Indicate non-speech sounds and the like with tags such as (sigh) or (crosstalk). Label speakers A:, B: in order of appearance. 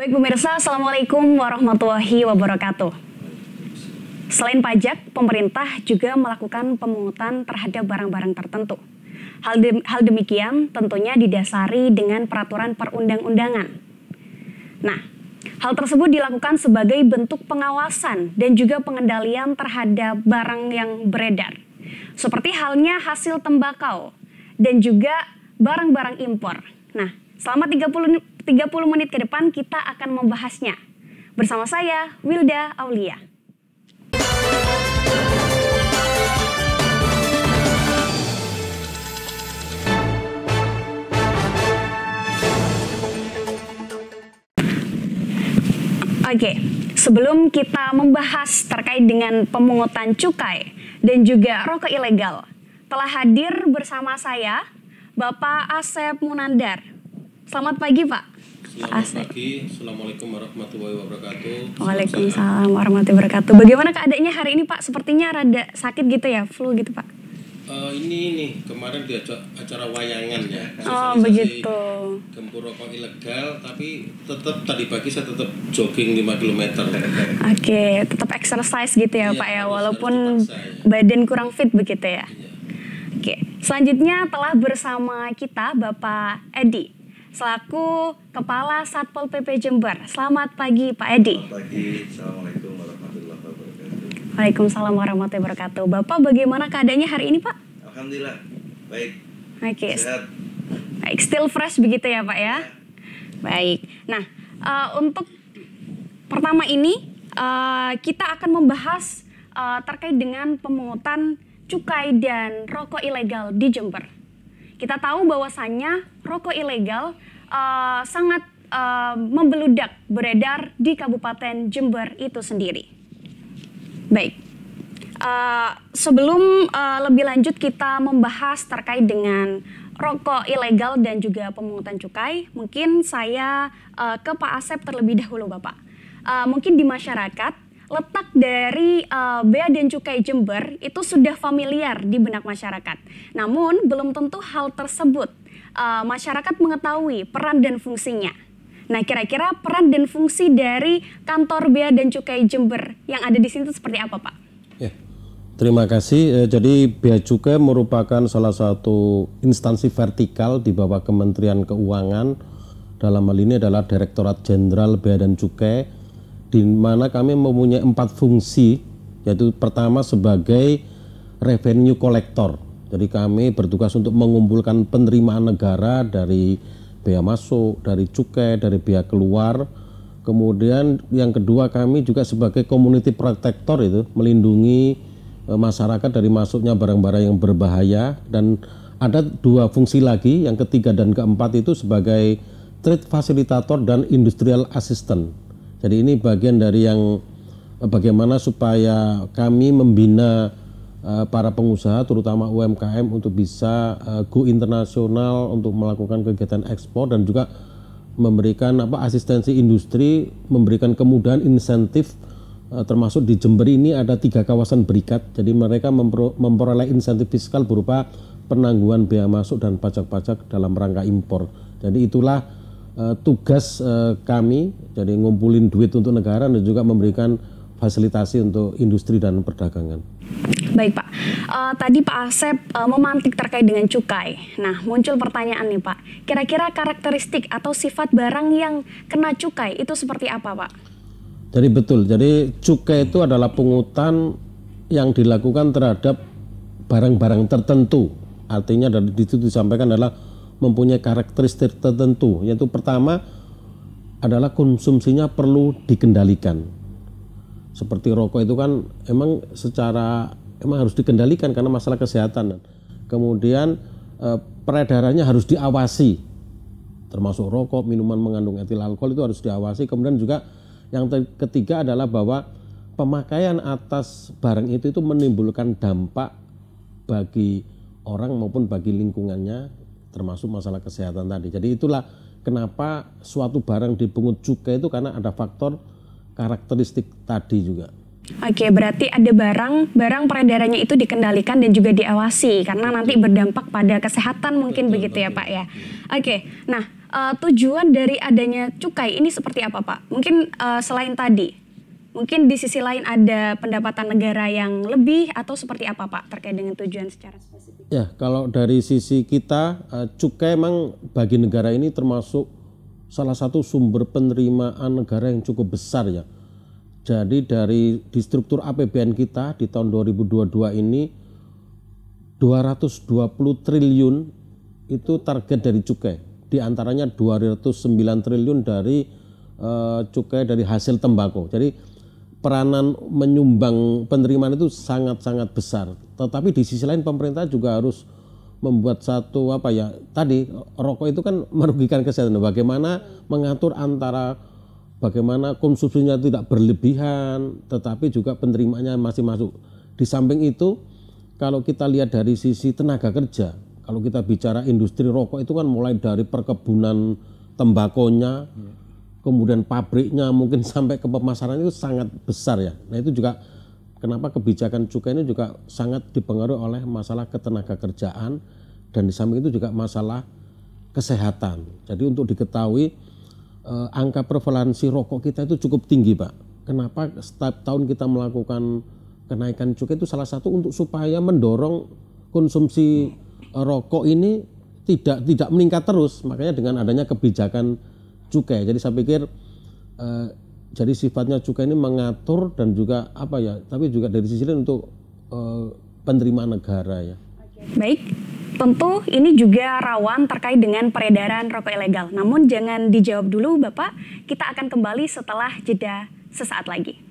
A: Baik pemirsa, Assalamualaikum warahmatullahi wabarakatuh. Selain pajak, pemerintah juga melakukan pemungutan terhadap barang-barang tertentu. Hal, de hal demikian tentunya didasari dengan peraturan perundang-undangan. Nah, hal tersebut dilakukan sebagai bentuk pengawasan dan juga pengendalian terhadap barang yang beredar. Seperti halnya hasil tembakau dan juga barang-barang impor. Nah, Selama 30, 30 menit ke depan kita akan membahasnya. Bersama saya, Wilda Aulia. Oke, okay. sebelum kita membahas terkait dengan pemungutan cukai dan juga rokok ilegal, telah hadir bersama saya Bapak Asep Munandar, Selamat pagi Pak.
B: Selamat Asik. pagi. Assalamualaikum warahmatullahi wabarakatuh. Waalaikumsalam
A: warahmatullahi wabarakatuh. Bagaimana keadaannya hari ini Pak? Sepertinya rada sakit gitu ya, flu gitu Pak.
B: Uh, ini nih kemarin di acara wayangan ya. Oh begitu. Gempur rokok ilegal tapi tetap tadi pagi saya tetap jogging 5 km. Oke,
A: okay, tetap exercise gitu ya, ya Pak ya walaupun badan kurang fit begitu ya. ya. Oke, okay. selanjutnya telah bersama kita Bapak Edi selaku Kepala Satpol PP Jember. Selamat pagi Pak Edi. Selamat pagi, Assalamualaikum warahmatullahi wabarakatuh. Waalaikumsalam warahmatullahi wabarakatuh. Bapak bagaimana keadaannya hari ini Pak? Alhamdulillah, baik. Oke. Okay. Sehat. Baik, still fresh begitu ya Pak ya? ya. Baik, nah uh, untuk pertama ini uh, kita akan membahas uh, terkait dengan pemungutan cukai dan rokok ilegal di Jember. Kita tahu bahwasannya rokok ilegal uh, sangat uh, membeludak beredar di Kabupaten Jember itu sendiri. Baik. Uh, sebelum uh, lebih lanjut kita membahas terkait dengan rokok ilegal dan juga pemungutan cukai, mungkin saya uh, ke Pak Asep terlebih dahulu, Bapak. Uh, mungkin di masyarakat letak dari uh, bea dan cukai Jember itu sudah familiar di benak masyarakat. Namun belum tentu hal tersebut uh, masyarakat mengetahui peran dan fungsinya. Nah, kira-kira peran dan fungsi dari kantor bea dan cukai Jember yang ada di sini itu seperti apa, Pak?
B: Ya, terima kasih. Eh, jadi bea cukai merupakan salah satu instansi vertikal di bawah Kementerian Keuangan. Dalam hal ini adalah Direktorat Jenderal Bea dan Cukai di mana kami mempunyai empat fungsi yaitu pertama sebagai revenue collector. Jadi kami bertugas untuk mengumpulkan penerimaan negara dari bea masuk, dari cukai, dari bea keluar. Kemudian yang kedua kami juga sebagai community protector itu melindungi e, masyarakat dari masuknya barang-barang yang berbahaya dan ada dua fungsi lagi yang ketiga dan keempat itu sebagai trade facilitator dan industrial assistant. Jadi ini bagian dari yang eh, bagaimana supaya kami membina eh, para pengusaha terutama UMKM untuk bisa eh, go internasional untuk melakukan kegiatan ekspor dan juga memberikan apa asistensi industri, memberikan kemudahan insentif termasuk di Jember ini ada tiga kawasan berikat. Jadi mereka memperoleh insentif fiskal berupa penangguhan biaya masuk dan pajak-pajak dalam rangka impor. Jadi itulah Eh, tugas eh, kami jadi ngumpulin duit untuk negara dan juga memberikan fasilitasi untuk industri dan perdagangan.
A: Baik Pak, uh, tadi Pak Asep uh, memantik terkait dengan cukai. Nah muncul pertanyaan nih Pak, kira-kira karakteristik atau sifat barang yang kena cukai itu seperti apa Pak?
B: Jadi betul, jadi cukai itu adalah pungutan yang dilakukan terhadap barang-barang tertentu. Artinya dari itu disampaikan adalah mempunyai karakteristik tertentu yaitu pertama adalah konsumsinya perlu dikendalikan seperti rokok itu kan emang secara emang harus dikendalikan karena masalah kesehatan kemudian eh, peredarannya harus diawasi termasuk rokok minuman mengandung etil alkohol itu harus diawasi kemudian juga yang ketiga adalah bahwa pemakaian atas barang itu itu menimbulkan dampak bagi orang maupun bagi lingkungannya termasuk masalah kesehatan tadi. Jadi itulah kenapa suatu barang dipungut cukai itu karena ada faktor karakteristik tadi juga.
A: Oke, berarti ada barang, barang peredarannya itu dikendalikan dan juga diawasi karena nanti berdampak pada kesehatan mungkin betul, begitu ya, betul. ya Pak ya. Oke, nah eh, tujuan dari adanya cukai ini seperti apa Pak? Mungkin eh, selain tadi Mungkin di sisi lain ada pendapatan negara yang lebih atau seperti apa Pak terkait dengan tujuan secara spesifik?
B: Ya, kalau dari sisi kita eh, cukai memang bagi negara ini termasuk salah satu sumber penerimaan negara yang cukup besar ya. Jadi dari di struktur APBN kita di tahun 2022 ini 220 triliun itu target dari cukai. Di antaranya 209 triliun dari uh, cukai dari hasil tembakau. Jadi peranan menyumbang penerimaan itu sangat-sangat besar. Tetapi di sisi lain pemerintah juga harus membuat satu apa ya tadi rokok itu kan merugikan kesehatan. Nah, bagaimana mengatur antara bagaimana konsumsinya tidak berlebihan, tetapi juga penerimaannya masih masuk. Di samping itu, kalau kita lihat dari sisi tenaga kerja, kalau kita bicara industri rokok itu kan mulai dari perkebunan tembakonya, kemudian pabriknya mungkin (laughs) sampai ke pemasaran itu sangat besar ya. Nah itu juga kenapa kebijakan cukai ini juga sangat dipengaruhi oleh masalah ketenaga kerjaan dan di samping itu juga masalah kesehatan. Jadi untuk diketahui eh, angka prevalensi rokok kita itu cukup tinggi pak. Kenapa setiap tahun kita melakukan kenaikan cukai itu salah satu untuk supaya mendorong konsumsi eh, rokok ini tidak tidak meningkat terus. Makanya dengan adanya kebijakan cukai. Jadi saya pikir eh, jadi sifatnya cukai ini mengatur dan juga apa ya, tapi juga dari sisi lain untuk eh, penerimaan negara ya.
A: Baik, tentu ini juga rawan terkait dengan peredaran rokok ilegal. Namun jangan dijawab dulu Bapak, kita akan kembali setelah jeda sesaat lagi.